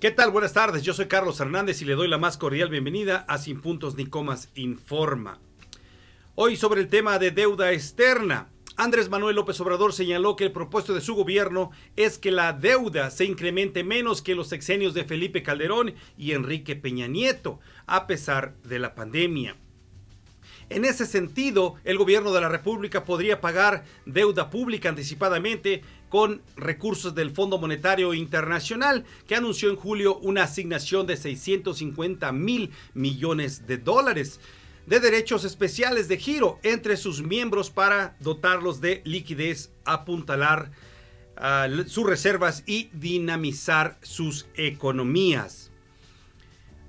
¿Qué tal? Buenas tardes, yo soy Carlos Hernández y le doy la más cordial bienvenida a Sin Puntos ni Comas Informa. Hoy sobre el tema de deuda externa. Andrés Manuel López Obrador señaló que el propósito de su gobierno es que la deuda se incremente menos que los sexenios de Felipe Calderón y Enrique Peña Nieto, a pesar de la pandemia. En ese sentido, el gobierno de la República podría pagar deuda pública anticipadamente con recursos del Fondo Monetario Internacional, que anunció en julio una asignación de 650 mil millones de dólares de derechos especiales de giro entre sus miembros para dotarlos de liquidez, apuntalar ah, sus reservas y dinamizar sus economías.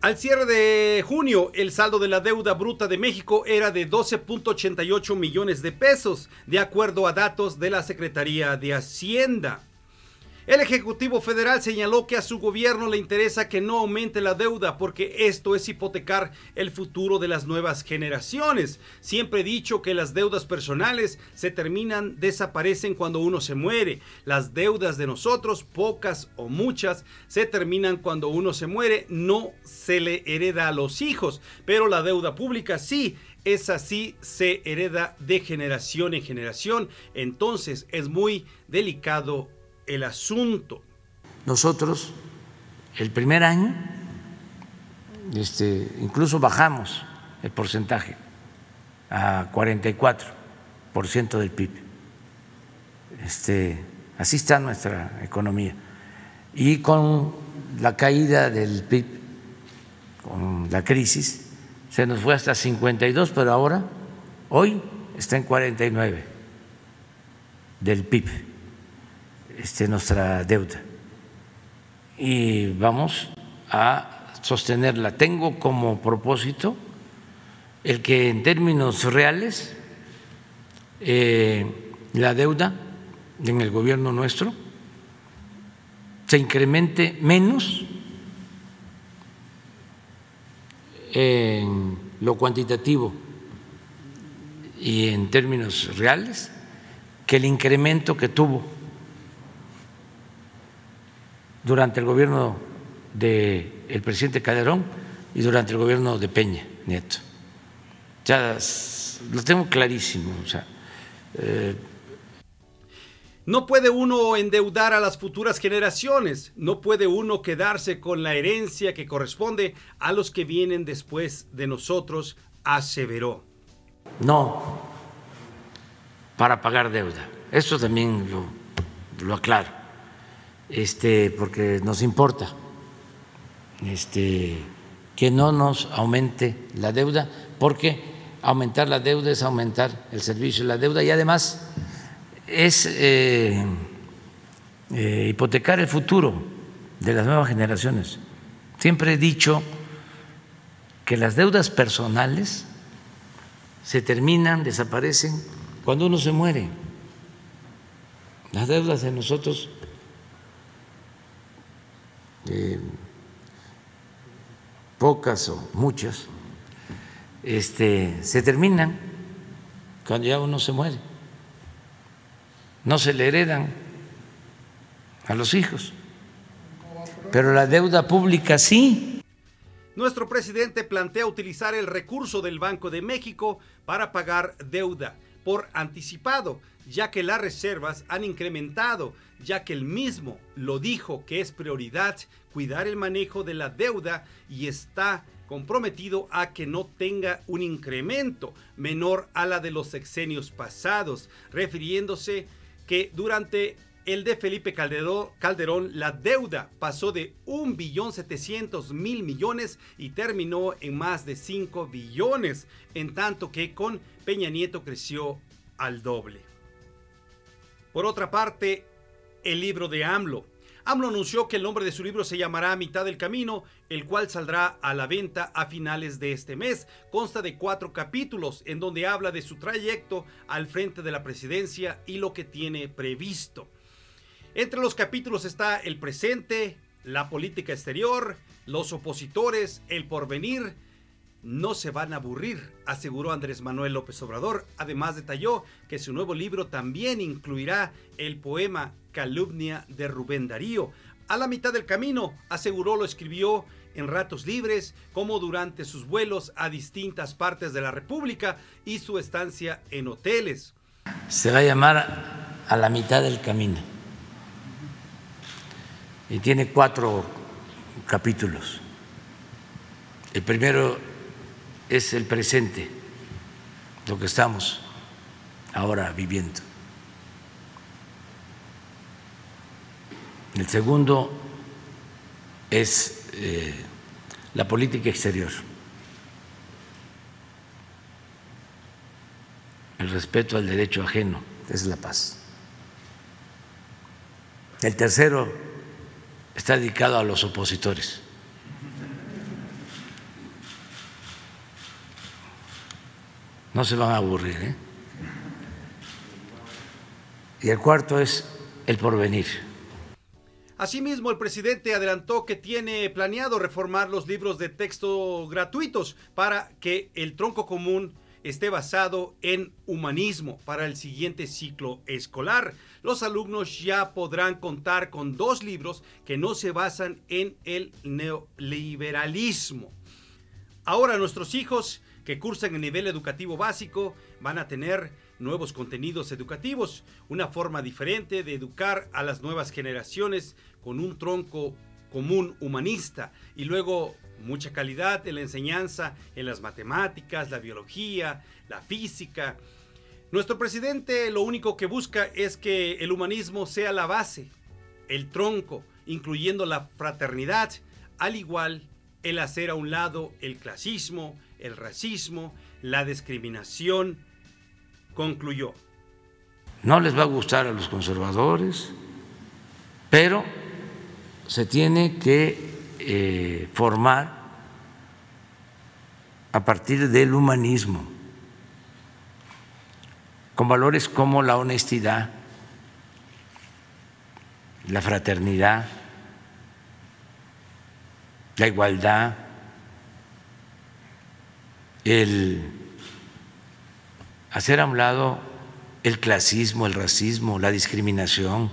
Al cierre de junio, el saldo de la deuda bruta de México era de 12.88 millones de pesos, de acuerdo a datos de la Secretaría de Hacienda. El Ejecutivo Federal señaló que a su gobierno le interesa que no aumente la deuda porque esto es hipotecar el futuro de las nuevas generaciones. Siempre he dicho que las deudas personales se terminan, desaparecen cuando uno se muere. Las deudas de nosotros, pocas o muchas, se terminan cuando uno se muere. No se le hereda a los hijos, pero la deuda pública sí. Es así, se hereda de generación en generación. Entonces es muy delicado el asunto. Nosotros, el primer año, este, incluso bajamos el porcentaje a 44% del PIB. Este, así está nuestra economía. Y con la caída del PIB, con la crisis, se nos fue hasta 52, pero ahora, hoy, está en 49 del PIB. Este, nuestra deuda y vamos a sostenerla. Tengo como propósito el que en términos reales eh, la deuda en el gobierno nuestro se incremente menos en lo cuantitativo y en términos reales que el incremento que tuvo durante el gobierno del presidente Calderón y durante el gobierno de Peña Nieto. Ya lo tengo clarísimo. Eh. no puede uno endeudar a las futuras generaciones, no puede uno quedarse con la herencia que corresponde a los que vienen después de nosotros, aseveró. No, para pagar deuda. Eso también lo, lo aclaro este, porque nos importa este, que no nos aumente la deuda, porque aumentar la deuda es aumentar el servicio de la deuda y además es eh, eh, hipotecar el futuro de las nuevas generaciones. Siempre he dicho que las deudas personales se terminan, desaparecen cuando uno se muere. Las deudas de nosotros pocas o muchas, este, se terminan cuando ya uno se muere. No se le heredan a los hijos. Pero la deuda pública sí. Nuestro presidente plantea utilizar el recurso del Banco de México para pagar deuda por anticipado ya que las reservas han incrementado, ya que el mismo lo dijo que es prioridad cuidar el manejo de la deuda y está comprometido a que no tenga un incremento menor a la de los sexenios pasados, refiriéndose que durante el de Felipe Calderón, la deuda pasó de 1.700.000 millones y terminó en más de 5 billones, en tanto que con Peña Nieto creció al doble. Por otra parte, el libro de AMLO. AMLO anunció que el nombre de su libro se llamará Mitad del Camino, el cual saldrá a la venta a finales de este mes. Consta de cuatro capítulos en donde habla de su trayecto al frente de la presidencia y lo que tiene previsto. Entre los capítulos está el presente, la política exterior, los opositores, el porvenir, no se van a aburrir, aseguró Andrés Manuel López Obrador. Además detalló que su nuevo libro también incluirá el poema Calumnia de Rubén Darío. A la mitad del camino, aseguró, lo escribió en ratos libres, como durante sus vuelos a distintas partes de la República y su estancia en hoteles. Se va a llamar a la mitad del camino y tiene cuatro capítulos. El primero es el presente, lo que estamos ahora viviendo. El segundo es eh, la política exterior, el respeto al derecho ajeno, es la paz. El tercero está dedicado a los opositores. No se van a aburrir. ¿eh? Y el cuarto es el porvenir. Asimismo, el presidente adelantó que tiene planeado reformar los libros de texto gratuitos para que el tronco común esté basado en humanismo para el siguiente ciclo escolar. Los alumnos ya podrán contar con dos libros que no se basan en el neoliberalismo. Ahora nuestros hijos que cursan el nivel educativo básico van a tener nuevos contenidos educativos, una forma diferente de educar a las nuevas generaciones con un tronco común humanista y luego mucha calidad en la enseñanza, en las matemáticas, la biología, la física. Nuestro presidente lo único que busca es que el humanismo sea la base, el tronco, incluyendo la fraternidad, al igual el hacer a un lado el clasismo, el racismo, la discriminación, concluyó. No les va a gustar a los conservadores, pero se tiene que eh, formar a partir del humanismo, con valores como la honestidad, la fraternidad, la igualdad, el hacer a un lado el clasismo, el racismo, la discriminación.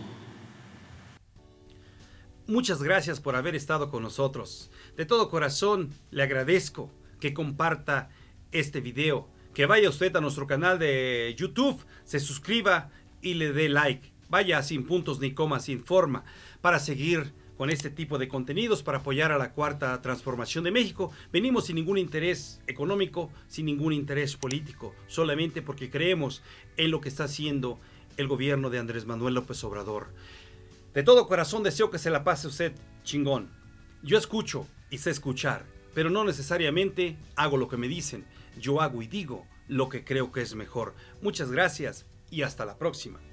Muchas gracias por haber estado con nosotros. De todo corazón le agradezco que comparta este video, que vaya usted a nuestro canal de YouTube, se suscriba y le dé like. Vaya sin puntos ni comas, sin forma, para seguir con este tipo de contenidos para apoyar a la cuarta transformación de México. Venimos sin ningún interés económico, sin ningún interés político, solamente porque creemos en lo que está haciendo el gobierno de Andrés Manuel López Obrador. De todo corazón deseo que se la pase usted chingón. Yo escucho y sé escuchar, pero no necesariamente hago lo que me dicen. Yo hago y digo lo que creo que es mejor. Muchas gracias y hasta la próxima.